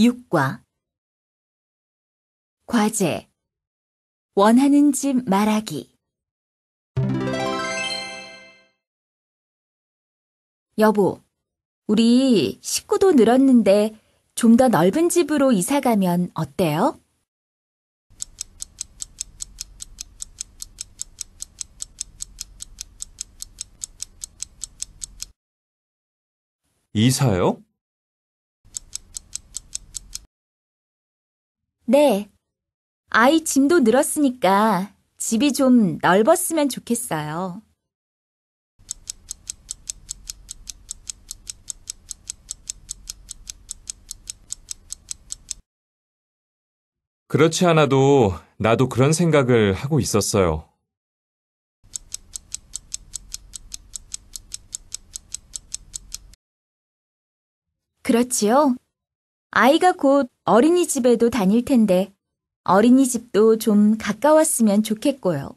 6과 과제 원하는 집 말하기 여보, 우리 식구도 늘었는데 좀 더 넓은 집으로 이사 가면 어때요? 이사요? 네. 아이 짐도 늘었으니까 집이 좀 넓었으면 좋겠어요. 그렇지 않아도 나도 그런 생각을 하고 있었어요. 그렇지요? 아이가 곧 어린이집에도 다닐 텐데 어린이집도 좀 가까웠으면 좋겠고요.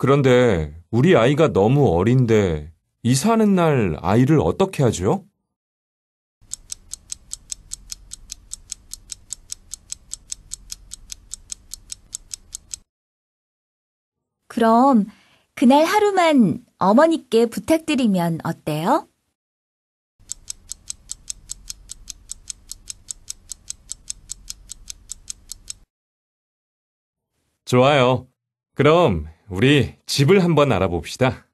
그런데 우리 아이가 너무 어린데 이사하는 날 아이를 어떻게 하죠? 그럼 그날 하루만 어머니께 부탁드리면 어때요? 좋아요. 그럼 우리 집을 한번 알아봅시다.